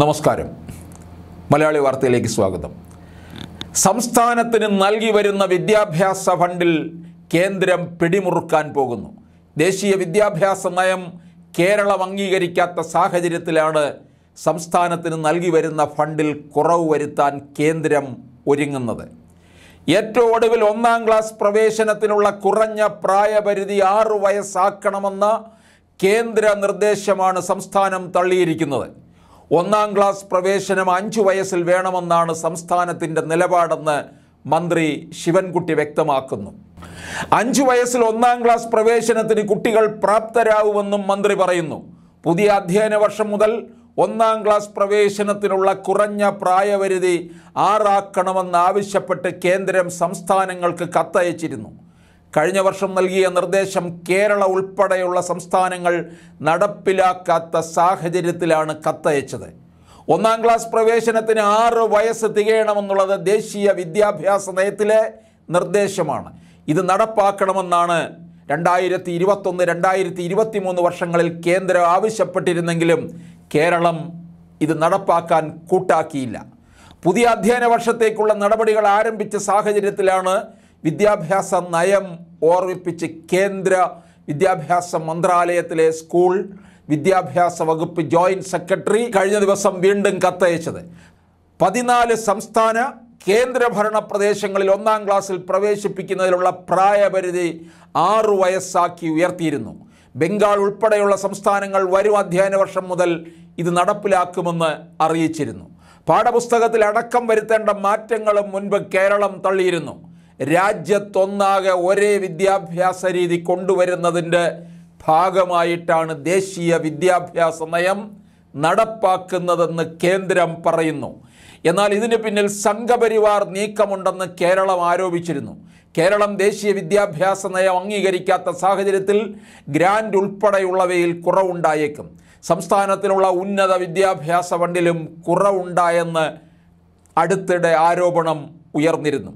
നമസ്കാരം മലയാളി വാർത്തയിലേക്ക് സ്വാഗതം സംസ്ഥാനത്തിന് നൽകി വരുന്ന വിദ്യാഭ്യാസ ഫണ്ടിൽ കേന്ദ്രം പിടിമുറുക്കാൻ പോകുന്നു ദേശീയ വിദ്യാഭ്യാസ നയം കേരളം അംഗീകരിക്കാത്ത സാഹചര്യത്തിലാണ് സംസ്ഥാനത്തിന് നൽകി വരുന്ന ഫണ്ടിൽ കുറവ് വരുത്താൻ കേന്ദ്രം ഒരുങ്ങുന്നത് ഏറ്റവും ഒടുവിൽ ഒന്നാം ക്ലാസ് പ്രവേശനത്തിനുള്ള കുറഞ്ഞ പ്രായപരിധി ആറു വയസ്സാക്കണമെന്ന കേന്ദ്ര നിർദ്ദേശമാണ് സംസ്ഥാനം തള്ളിയിരിക്കുന്നത് ഒന്നാം ക്ലാസ് പ്രവേശനം അഞ്ചു വയസ്സിൽ വേണമെന്നാണ് സംസ്ഥാനത്തിൻ്റെ നിലപാടെന്ന് മന്ത്രി ശിവൻകുട്ടി വ്യക്തമാക്കുന്നു അഞ്ചു വയസ്സിൽ ഒന്നാം ക്ലാസ് പ്രവേശനത്തിന് കുട്ടികൾ പ്രാപ്തരാകുമെന്നും മന്ത്രി പറയുന്നു പുതിയ അധ്യയന വർഷം മുതൽ ഒന്നാം ക്ലാസ് പ്രവേശനത്തിനുള്ള കുറഞ്ഞ പ്രായപരിധി ആറാക്കണമെന്നാവശ്യപ്പെട്ട് കേന്ദ്രം സംസ്ഥാനങ്ങൾക്ക് കത്തയച്ചിരുന്നു കഴിഞ്ഞ വർഷം നൽകിയ നിർദ്ദേശം കേരള ഉൾപ്പെടെയുള്ള സംസ്ഥാനങ്ങൾ നടപ്പിലാക്കാത്ത സാഹചര്യത്തിലാണ് കത്തയച്ചത് ഒന്നാം ക്ലാസ് പ്രവേശനത്തിന് ആറ് വയസ്സ് തികയണമെന്നുള്ളത് ദേശീയ വിദ്യാഭ്യാസ നയത്തിലെ നിർദ്ദേശമാണ് ഇത് നടപ്പാക്കണമെന്നാണ് രണ്ടായിരത്തി ഇരുപത്തൊന്ന് രണ്ടായിരത്തി ഇരുപത്തി മൂന്ന് വർഷങ്ങളിൽ കേന്ദ്രം ആവശ്യപ്പെട്ടിരുന്നെങ്കിലും കേരളം ഇത് നടപ്പാക്കാൻ കൂട്ടാക്കിയില്ല പുതിയ അധ്യയന വർഷത്തേക്കുള്ള നടപടികൾ ആരംഭിച്ച സാഹചര്യത്തിലാണ് വിദ്യാഭ്യാസ നയം ഓർമ്മിപ്പിച്ച് കേന്ദ്ര വിദ്യാഭ്യാസ മന്ത്രാലയത്തിലെ സ്കൂൾ വിദ്യാഭ്യാസ വകുപ്പ് ജോയിൻറ്റ് സെക്രട്ടറി കഴിഞ്ഞ ദിവസം വീണ്ടും കത്തയച്ചത് പതിനാല് സംസ്ഥാന കേന്ദ്രഭരണ പ്രദേശങ്ങളിൽ ഒന്നാം ക്ലാസ്സിൽ പ്രവേശിപ്പിക്കുന്നതിലുള്ള പ്രായപരിധി ആറു വയസ്സാക്കി ഉയർത്തിയിരുന്നു ബംഗാൾ ഉൾപ്പെടെയുള്ള സംസ്ഥാനങ്ങൾ വരും അധ്യയന വർഷം മുതൽ ഇത് നടപ്പിലാക്കുമെന്ന് അറിയിച്ചിരുന്നു പാഠപുസ്തകത്തിൽ അടക്കം വരുത്തേണ്ട മാറ്റങ്ങളും മുൻപ് കേരളം തള്ളിയിരുന്നു രാജ്യത്തൊന്നാകെ ഒരേ വിദ്യാഭ്യാസ രീതി കൊണ്ടുവരുന്നതിൻ്റെ ഭാഗമായിട്ടാണ് ദേശീയ വിദ്യാഭ്യാസ നയം നടപ്പാക്കുന്നതെന്ന് കേന്ദ്രം പറയുന്നു എന്നാൽ ഇതിന് പിന്നിൽ സംഘപരിവാർ നീക്കമുണ്ടെന്ന് കേരളം ആരോപിച്ചിരുന്നു കേരളം ദേശീയ വിദ്യാഭ്യാസ നയം അംഗീകരിക്കാത്ത സാഹചര്യത്തിൽ ഗ്രാൻഡ് ഉൾപ്പെടെയുള്ളവയിൽ കുറവുണ്ടായേക്കും സംസ്ഥാനത്തിനുള്ള ഉന്നത വിദ്യാഭ്യാസ ഫണ്ടിലും കുറവുണ്ടായെന്ന് അടുത്തിടെ ആരോപണം ഉയർന്നിരുന്നു